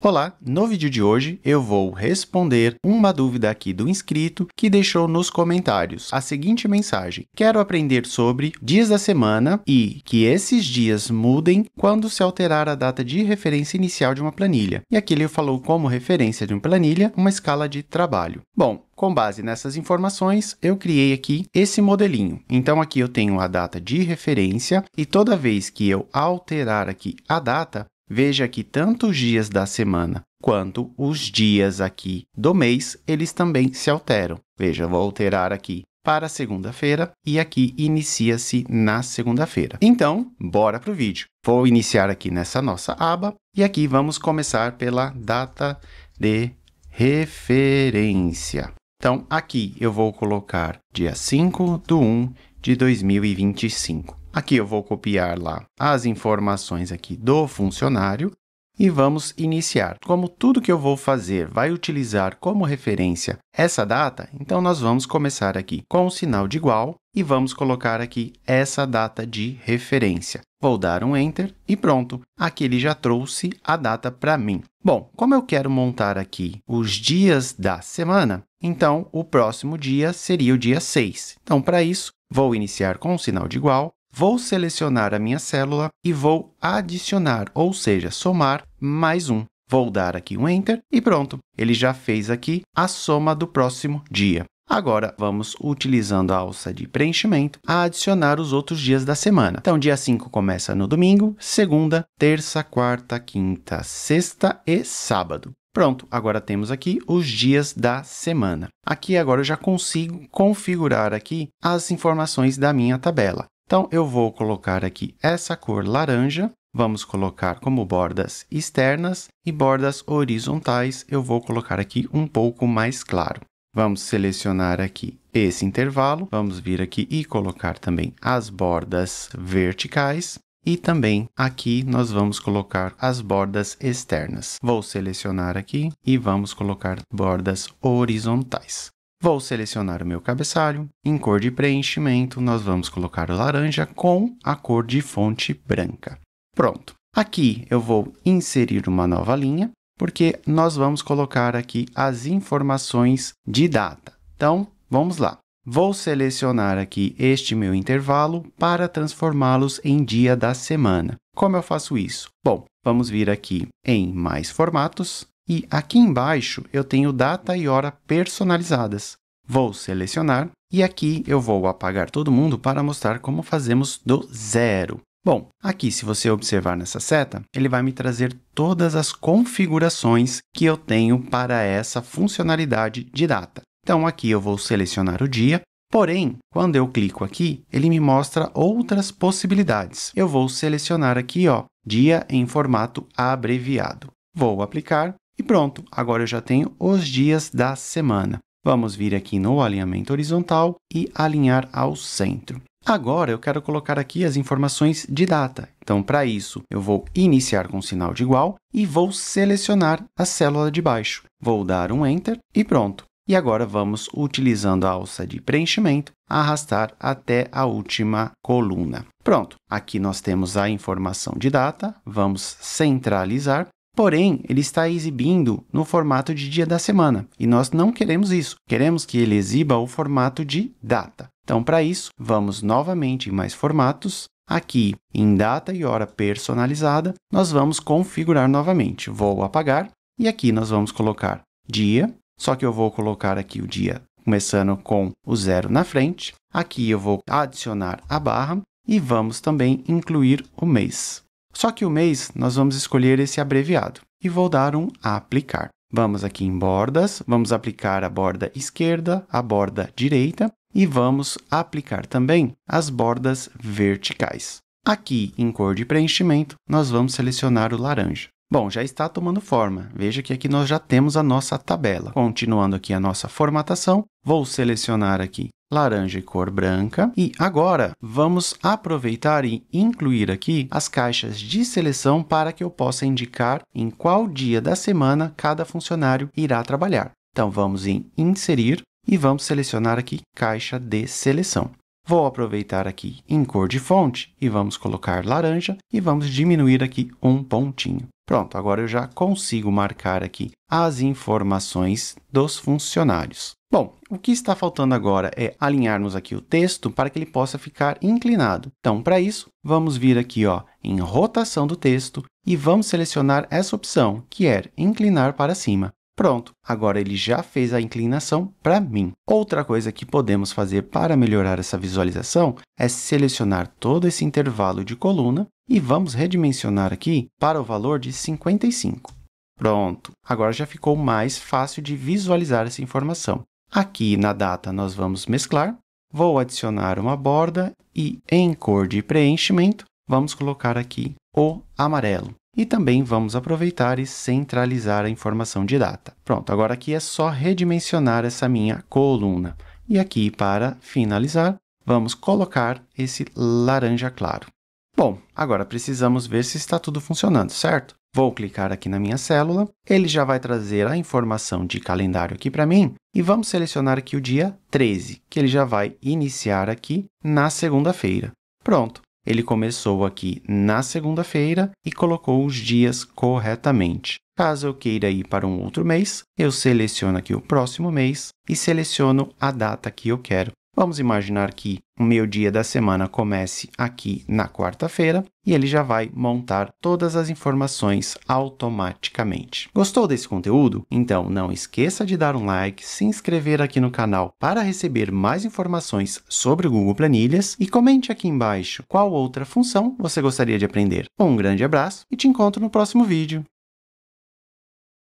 Olá, no vídeo de hoje eu vou responder uma dúvida aqui do inscrito que deixou nos comentários a seguinte mensagem. Quero aprender sobre dias da semana e que esses dias mudem quando se alterar a data de referência inicial de uma planilha. E aqui ele falou como referência de uma planilha uma escala de trabalho. Bom, com base nessas informações, eu criei aqui esse modelinho. Então, aqui eu tenho a data de referência e toda vez que eu alterar aqui a data, Veja que tanto os dias da semana quanto os dias aqui do mês, eles também se alteram. Veja, vou alterar aqui para segunda-feira e aqui inicia-se na segunda-feira. Então, bora para o vídeo. Vou iniciar aqui nessa nossa aba e aqui vamos começar pela data de referência. Então, aqui eu vou colocar dia 5 do 1 de 2025. Aqui eu vou copiar lá as informações aqui do funcionário e vamos iniciar. Como tudo que eu vou fazer vai utilizar como referência essa data, então nós vamos começar aqui com o sinal de igual e vamos colocar aqui essa data de referência. Vou dar um Enter e pronto, aqui ele já trouxe a data para mim. Bom, como eu quero montar aqui os dias da semana, então o próximo dia seria o dia 6. Então, para isso, vou iniciar com o sinal de igual Vou selecionar a minha célula e vou adicionar, ou seja, somar mais um. Vou dar aqui um Enter e pronto, ele já fez aqui a soma do próximo dia. Agora, vamos, utilizando a alça de preenchimento, a adicionar os outros dias da semana. Então, dia 5 começa no domingo, segunda, terça, quarta, quinta, sexta e sábado. Pronto, agora temos aqui os dias da semana. Aqui agora eu já consigo configurar aqui as informações da minha tabela. Então, eu vou colocar aqui essa cor laranja, vamos colocar como bordas externas e bordas horizontais, eu vou colocar aqui um pouco mais claro. Vamos selecionar aqui esse intervalo, vamos vir aqui e colocar também as bordas verticais. E também aqui nós vamos colocar as bordas externas. Vou selecionar aqui e vamos colocar bordas horizontais. Vou selecionar o meu cabeçalho. Em cor de preenchimento, nós vamos colocar o laranja com a cor de fonte branca. Pronto. Aqui eu vou inserir uma nova linha, porque nós vamos colocar aqui as informações de data. Então, vamos lá. Vou selecionar aqui este meu intervalo para transformá-los em dia da semana. Como eu faço isso? Bom, vamos vir aqui em Mais Formatos, e aqui embaixo eu tenho data e hora personalizadas. Vou selecionar e aqui eu vou apagar todo mundo para mostrar como fazemos do zero. Bom, aqui se você observar nessa seta, ele vai me trazer todas as configurações que eu tenho para essa funcionalidade de data. Então aqui eu vou selecionar o dia, porém, quando eu clico aqui, ele me mostra outras possibilidades. Eu vou selecionar aqui, ó, dia em formato abreviado. Vou aplicar e pronto, agora eu já tenho os dias da semana. Vamos vir aqui no alinhamento horizontal e alinhar ao centro. Agora eu quero colocar aqui as informações de data. Então, para isso, eu vou iniciar com o sinal de igual e vou selecionar a célula de baixo. Vou dar um Enter e pronto. E agora vamos, utilizando a alça de preenchimento, arrastar até a última coluna. Pronto, aqui nós temos a informação de data, vamos centralizar Porém, ele está exibindo no formato de dia da semana e nós não queremos isso. Queremos que ele exiba o formato de data. Então, para isso, vamos novamente em mais formatos. Aqui em data e hora personalizada, nós vamos configurar novamente. Vou apagar e aqui nós vamos colocar dia, só que eu vou colocar aqui o dia começando com o zero na frente. Aqui eu vou adicionar a barra e vamos também incluir o mês. Só que o mês nós vamos escolher esse abreviado e vou dar um aplicar. Vamos aqui em bordas, vamos aplicar a borda esquerda, a borda direita e vamos aplicar também as bordas verticais. Aqui em cor de preenchimento, nós vamos selecionar o laranja. Bom, já está tomando forma. Veja que aqui nós já temos a nossa tabela. Continuando aqui a nossa formatação, vou selecionar aqui laranja e cor branca. E agora, vamos aproveitar e incluir aqui as caixas de seleção para que eu possa indicar em qual dia da semana cada funcionário irá trabalhar. Então, vamos em Inserir e vamos selecionar aqui Caixa de Seleção. Vou aproveitar aqui em cor de fonte e vamos colocar laranja e vamos diminuir aqui um pontinho. Pronto, agora eu já consigo marcar aqui as informações dos funcionários. Bom, o que está faltando agora é alinharmos aqui o texto para que ele possa ficar inclinado. Então, para isso, vamos vir aqui ó, em rotação do texto e vamos selecionar essa opção, que é inclinar para cima. Pronto, agora ele já fez a inclinação para mim. Outra coisa que podemos fazer para melhorar essa visualização é selecionar todo esse intervalo de coluna e vamos redimensionar aqui para o valor de 55. Pronto, agora já ficou mais fácil de visualizar essa informação. Aqui na data nós vamos mesclar, vou adicionar uma borda e em cor de preenchimento vamos colocar aqui o amarelo. E também vamos aproveitar e centralizar a informação de data. Pronto, agora aqui é só redimensionar essa minha coluna. E aqui, para finalizar, vamos colocar esse laranja claro. Bom, agora precisamos ver se está tudo funcionando, certo? Vou clicar aqui na minha célula, ele já vai trazer a informação de calendário aqui para mim e vamos selecionar aqui o dia 13, que ele já vai iniciar aqui na segunda-feira. Pronto, ele começou aqui na segunda-feira e colocou os dias corretamente. Caso eu queira ir para um outro mês, eu seleciono aqui o próximo mês e seleciono a data que eu quero. Vamos imaginar que o meu dia da semana comece aqui na quarta-feira e ele já vai montar todas as informações automaticamente. Gostou desse conteúdo? Então não esqueça de dar um like, se inscrever aqui no canal para receber mais informações sobre o Google Planilhas e comente aqui embaixo qual outra função você gostaria de aprender. Um grande abraço e te encontro no próximo vídeo.